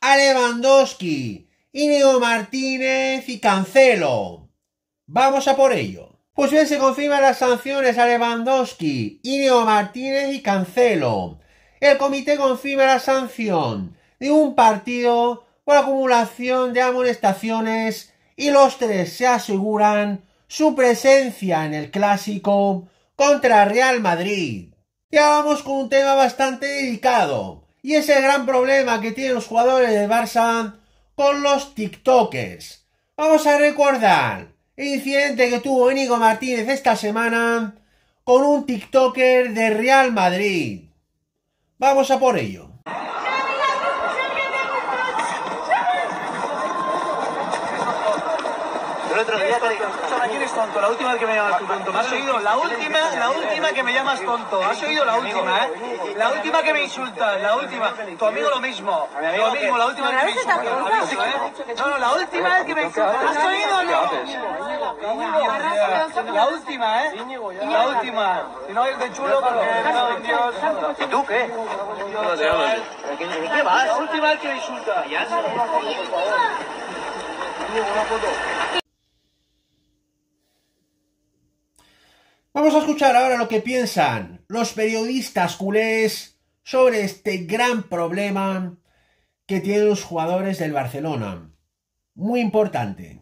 a Lewandowski, Íñigo Martínez y Cancelo. Vamos a por ello. Pues bien, se confirman las sanciones a Lewandowski, Íñigo Martínez y Cancelo. El comité confirma la sanción de un partido por acumulación de amonestaciones y los tres se aseguran su presencia en el clásico contra Real Madrid. Ya vamos con un tema bastante delicado, y es el gran problema que tienen los jugadores de Barça con los TikTokers. Vamos a recordar el incidente que tuvo Enigo Martínez esta semana con un TikToker de Real Madrid. Vamos a por ello. ¿Quién es tonto? La última que me llamas tonto. has oído? La última, la última que me llamas tonto. ¿Has oído la última, eh? La última que me insultas, la última. Tu amigo lo mismo. Lo mismo, la última que me eh? No, no, la última vez que me ¿Has oído no? La última, ¿eh? La última. Si no, el de chulo, ¿Y tú qué? qué vas? La última que me insulta. Ya. Vamos a escuchar ahora lo que piensan los periodistas culés sobre este gran problema que tienen los jugadores del Barcelona. Muy importante.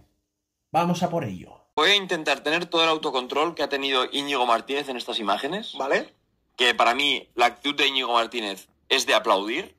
Vamos a por ello. Voy a intentar tener todo el autocontrol que ha tenido Íñigo Martínez en estas imágenes. ¿Vale? Que para mí la actitud de Íñigo Martínez es de aplaudir,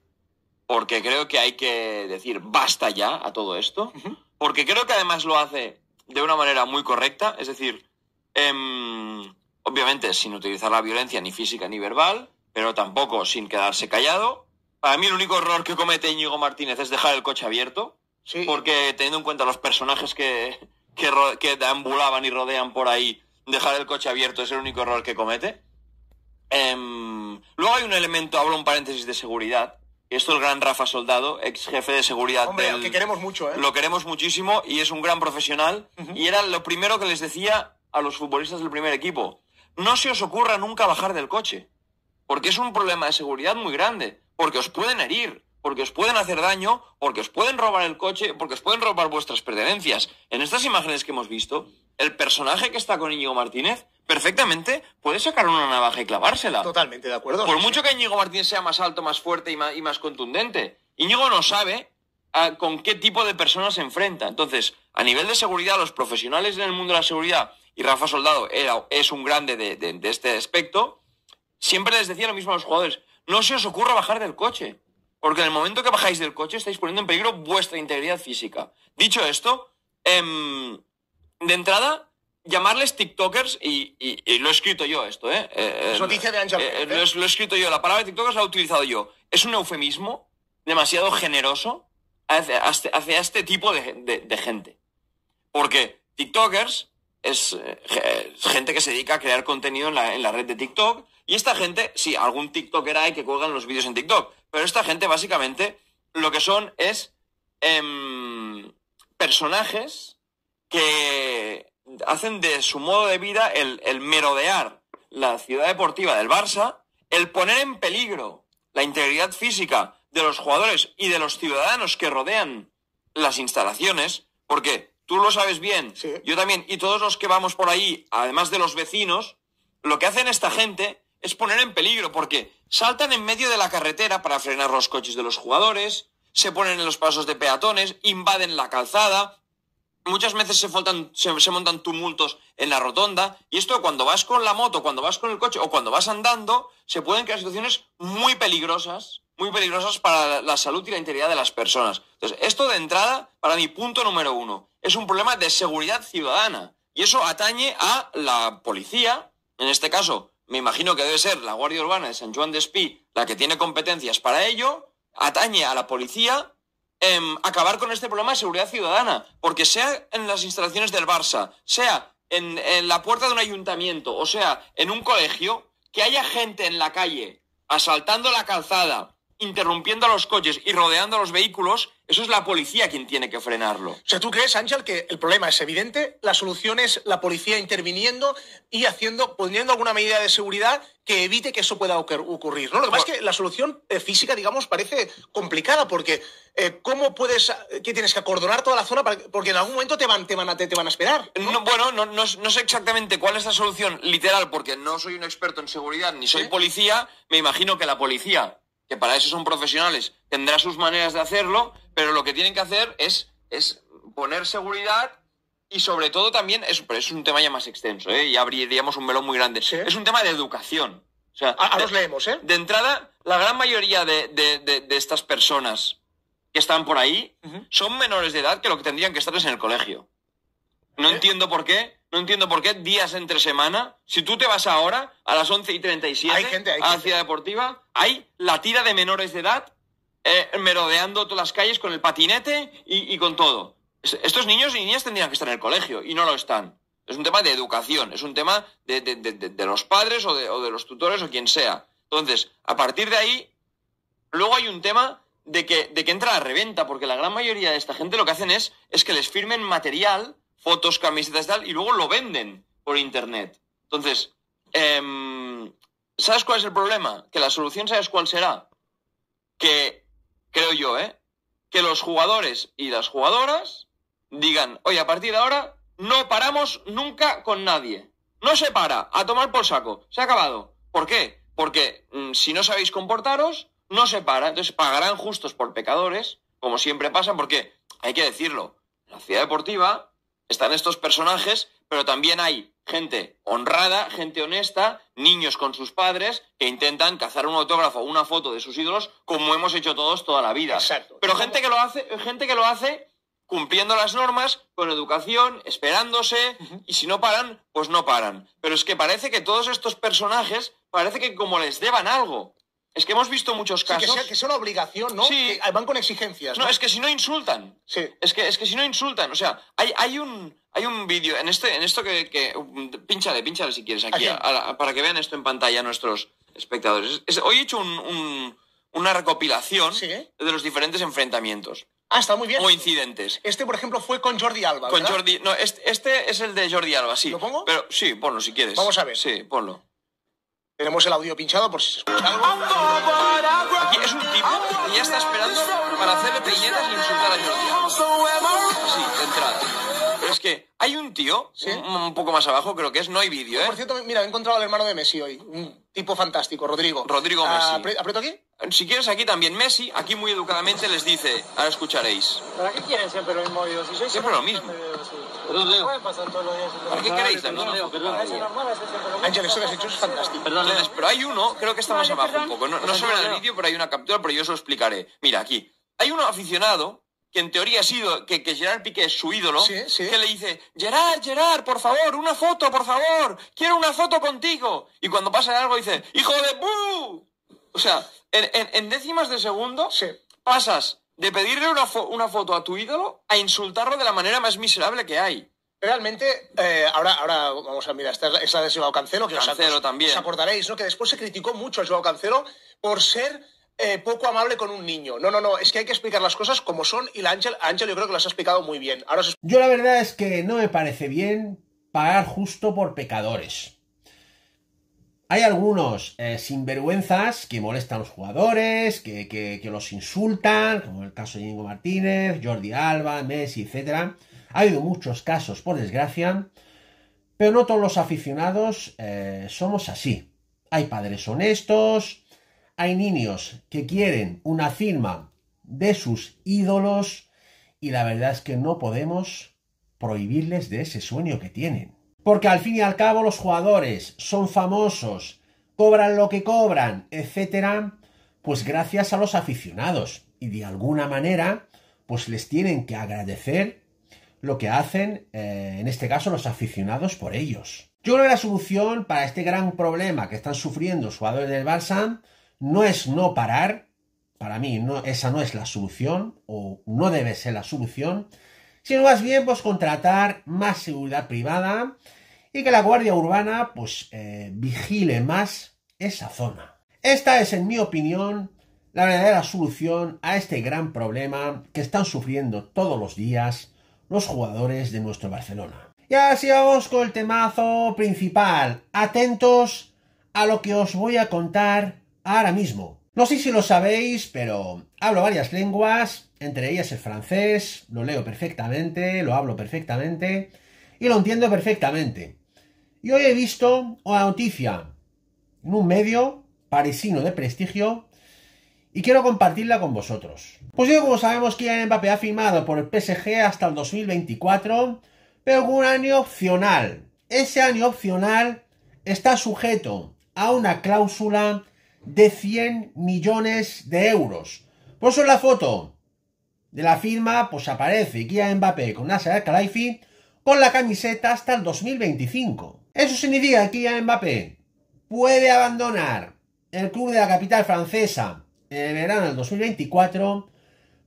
porque creo que hay que decir basta ya a todo esto, porque creo que además lo hace de una manera muy correcta, es decir, em, obviamente sin utilizar la violencia ni física ni verbal, pero tampoco sin quedarse callado. Para mí el único error que comete Íñigo Martínez es dejar el coche abierto, sí. porque teniendo en cuenta los personajes que, que, y rodean por ahí, dejar el coche abierto es el único error que comete. Em, luego hay un elemento, hablo un paréntesis de seguridad, esto es el gran Rafa Soldado, ex jefe de seguridad. Hombre, del, que queremos mucho, ¿eh? Lo queremos muchísimo y es un gran profesional. Y era lo primero que les decía a los futbolistas del primer equipo no se os ocurra nunca bajar del coche, porque es un problema de seguridad muy grande, porque os pueden herir, porque os pueden hacer daño, porque os pueden robar el coche, porque os pueden robar vuestras pertenencias. En estas imágenes que hemos visto, el personaje que está con Íñigo Martínez perfectamente puede sacar una navaja y clavársela. Totalmente de acuerdo. Por mucho que Íñigo Martínez sea más alto, más fuerte y más, y contundente, Íñigo no sabe ah, con qué tipo de personas se enfrenta. Entonces, a nivel de seguridad, los profesionales en el mundo de la seguridad y Rafa Soldado era, es un grande de, este aspecto, siempre les decía lo mismo a los jugadores, no se os ocurra bajar del coche, porque en el momento que bajáis del coche estáis poniendo en peligro vuestra integridad física. Dicho esto, em, de entrada, llamarles TikTokers, y, lo he escrito yo esto, ¿eh? Eh, es de eh, lo, he escrito yo, la palabra TikTokers la he utilizado yo. Es un eufemismo demasiado generoso hacia, este tipo de gente. Porque TikTokers es eh, gente que se dedica a crear contenido en la, en la, red de TikTok. Y esta gente, sí, algún TikToker hay que cuelgan los vídeos en TikTok, pero esta gente básicamente lo que son es em, personajes que hacen de su modo de vida el, el merodear la ciudad deportiva del Barça, el poner en peligro la integridad física de los jugadores y de los ciudadanos que rodean las instalaciones, porque Tú lo sabes bien, yo también, y todos los que vamos por ahí, además de los vecinos, lo que hacen esta gente es poner en peligro, porque saltan en medio de la carretera para frenar los coches de los jugadores, se ponen en los pasos de peatones, invaden la calzada, muchas veces se, faltan, se, montan tumultos en la rotonda, y esto cuando vas con la moto, cuando vas con el coche o cuando vas andando, se pueden crear situaciones muy peligrosas muy peligrosas para la salud y la integridad de las personas. Entonces, esto de entrada, para mi punto número uno, es un problema de seguridad ciudadana. Y eso atañe a la policía, en este caso, me imagino que debe ser la Guardia Urbana de San Juan de Espí la que tiene competencias para ello, atañe a la policía em, acabar con este problema de seguridad ciudadana, porque sea en las instalaciones del Barça, sea en, en la puerta de un ayuntamiento, o sea, en un colegio, que haya gente en la calle asaltando la calzada, interrumpiendo a los coches y rodeando a los vehículos, eso es la policía quien tiene que frenarlo. O sea, ¿tú crees, Ángel, que el problema es evidente? La solución es la policía interviniendo y haciendo, poniendo alguna medida de seguridad que evite que eso pueda ocurrir. ¿no? Lo que pasa es que la solución eh, física, digamos, parece complicada porque eh, ¿cómo puedes, eh, que tienes que acordonar toda la zona? porque en algún momento te van, a, te, van a esperar. bueno, no, sé exactamente cuál es la solución literal porque no soy un experto en seguridad ni soy policía. Me imagino que la policía que para eso son profesionales, tendrá sus maneras de hacerlo, pero lo que tienen que hacer es, es poner seguridad y sobre todo también, es, pero es un tema ya más extenso, ¿eh? y abriríamos un velo muy grande, es un tema de educación. leemos, ¿eh? De entrada, la gran mayoría de, estas personas que están por ahí son menores de edad que lo que tendrían que estar es en el colegio. No ¿Eh? entiendo por qué, no entiendo por qué días entre semana. Si tú te vas ahora, a las 11 y 37, y gente, a la Ciudad Deportiva, hay la tira de menores de edad eh, merodeando todas las calles con el patinete y, con todo. Estos niños y niñas tendrían que estar en el colegio y no lo están. Es un tema de educación, es un tema de, de, los padres o, o de, los tutores o quien sea. Entonces, a partir de ahí, luego hay un tema de que, de que entra la reventa, porque la gran mayoría de esta gente lo que hacen es, es que les firmen material fotos, camisetas y tal, y luego lo venden por internet. Entonces, em, ¿sabes cuál es el problema? Que la solución, ¿sabes cuál será? Que, creo yo, ¿eh? Que los jugadores y las jugadoras digan, oye, a partir de ahora no paramos nunca con nadie. No se para, a tomar por saco. Se ha acabado. ¿Por qué? Porque mm, si no sabéis comportaros, no se para. Entonces pagarán justos por pecadores, como siempre pasa, porque hay que decirlo. la ciudad deportiva están estos personajes, pero también hay gente honrada, gente honesta, niños con sus padres que intentan cazar un autógrafo o una foto de sus ídolos, como hemos hecho todos toda la vida. Pero gente que lo hace, gente que lo hace cumpliendo las normas, con educación, esperándose, y si no paran, pues no paran. Pero es que parece que todos estos personajes, parece que como les deban algo. Es que hemos visto muchos casos. Es que, es una obligación, ¿no? Sí. van con exigencias. ¿no? es que si no insultan. Sí. Es que, es que si no insultan. O sea, hay, hay un. Hay un vídeo en este, en esto que, que pinchale, pinchale si quieres aquí, para que vean esto en pantalla nuestros espectadores. hoy he hecho una recopilación de los diferentes enfrentamientos. Ah, está muy bien. O incidentes. Este, por ejemplo, fue con Jordi Alba. Con Jordi. No, este, este, es el de Jordi Alba, sí. ¿Lo pongo? Pero sí, ponlo si quieres. Vamos a ver. Sí, ponlo. Tenemos el audio pinchado por si se escucha algo. Aquí es un tipo que ya está esperando para hacerle pelletas y insultar a Jordi. Sí, de entrada. Pero es que hay un tío, un, poco más abajo creo que es, no hay vídeo, ¿eh? Por cierto, mira, he encontrado al hermano de Messi hoy. Un tipo fantástico, Rodrigo. Rodrigo ah, Messi. Apreto aquí? Si quieres, aquí también Messi, aquí muy educadamente les dice, ahora escucharéis. ¿Para qué quieren siempre lo mismo siempre lo mismo. Perdón, Leo. ¿Para qué queréis Leo, perdón. eso que has hecho es fantástico. pero hay uno, creo que está más abajo un poco. No, se ve el vídeo, pero hay una captura, pero yo os lo explicaré. Mira, aquí. Hay un aficionado que en teoría ha sido, que, Gerard Piqué es su ídolo, que le dice, Gerard, Gerard, por favor, una foto, por favor, quiero una foto contigo. Y cuando pasa algo dice, hijo de pu o sea, en, décimas de segundo pasas de pedirle una, foto a tu ídolo a insultarlo de la manera más miserable que hay. Realmente, eh, ahora, ahora vamos a mirar, esta es la de Joao Cancelo, que os, también. acordaréis, ¿no? Que después se criticó mucho a Joao Cancelo por ser eh, poco amable con un niño. No, no, no, es que hay que explicar las cosas como son y la Ángel, Ángel yo creo que las ha explicado muy bien. Ahora Yo la verdad es que no me parece bien pagar justo por pecadores. Hay algunos eh, sinvergüenzas que molestan a los jugadores, que, los insultan, como el caso de Diego Martínez, Jordi Alba, Messi, etc. Ha habido muchos casos, por desgracia, pero no todos los aficionados eh, somos así. Hay padres honestos, hay niños que quieren una firma de sus ídolos y la verdad es que no podemos prohibirles de ese sueño que tienen. Porque al fin y al cabo los jugadores son famosos, cobran lo que cobran, etc. pues gracias a los aficionados. Y de alguna manera, pues les tienen que agradecer lo que hacen, eh, en este caso, los aficionados por ellos. Yo creo que la solución para este gran problema que están sufriendo los jugadores del Barça no es no parar, para mí esa no es la solución, o no debe ser la solución, sino más bien pues contratar más seguridad privada, y que la Guardia Urbana pues eh, vigile más esa zona. Esta es, en mi opinión, la verdadera solución a este gran problema que están sufriendo todos los días los jugadores de nuestro Barcelona. Y ahora vamos con el temazo principal. Atentos a lo que os voy a contar ahora mismo. No sé si lo sabéis, pero hablo varias lenguas, entre ellas el francés, lo leo perfectamente, lo hablo perfectamente y lo entiendo perfectamente. Y hoy he visto una noticia en un medio parisino de prestigio y quiero compartirla con vosotros. Pues yo, como sabemos, que Mbappé ha firmado por el PSG hasta el 2024, pero con un año opcional. Ese año opcional está sujeto a una cláusula de 100 millones de euros. Por eso la foto de la firma pues aparece Kia Mbappé con Nasser al con la camiseta hasta el 2025. Eso significa que Kylian Mbappé puede abandonar el club de la capital francesa en el verano del 2024,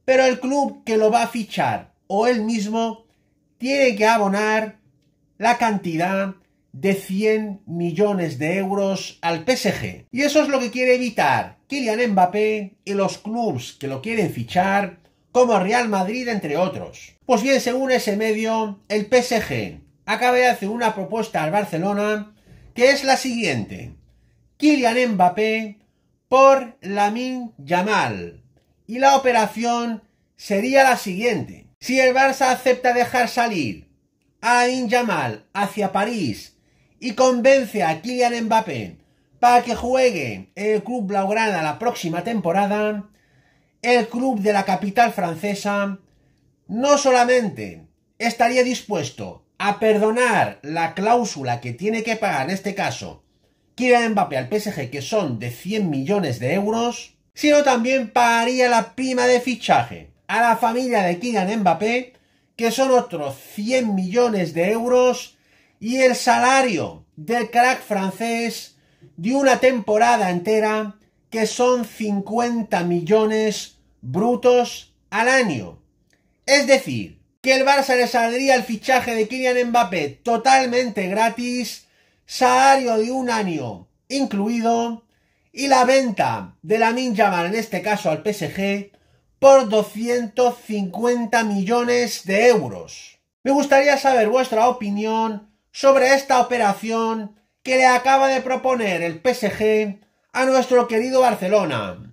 pero el club que lo va a fichar o él mismo tiene que abonar la cantidad de 100 millones de euros al PSG. Y eso es lo que quiere evitar Kylian Mbappé y los clubs que lo quieren fichar, como Real Madrid, entre otros. Pues bien, según ese medio, el PSG Acaba de hacer una propuesta al Barcelona que es la siguiente. Kylian Mbappé por Lamin Yamal. Y la operación sería la siguiente. Si el Barça acepta dejar salir a In Yamal hacia París y convence a Kylian Mbappé para que juegue el club blaugrana la próxima temporada, el club de la capital francesa no solamente estaría dispuesto a perdonar la cláusula que tiene que pagar, en este caso, Kylian Mbappé al PSG, que son de 100 millones de euros, sino también pagaría la prima de fichaje a la familia de Kylian Mbappé, que son otros 100 millones de euros, y el salario del crack francés de una temporada entera, que son 50 millones brutos al año. Es decir, que el Barça le saldría el fichaje de Kylian Mbappé totalmente gratis, salario de un año incluido, y la venta de la Minjaman, en este caso al PSG, por 250 millones de euros. Me gustaría saber vuestra opinión sobre esta operación que le acaba de proponer el PSG a nuestro querido Barcelona.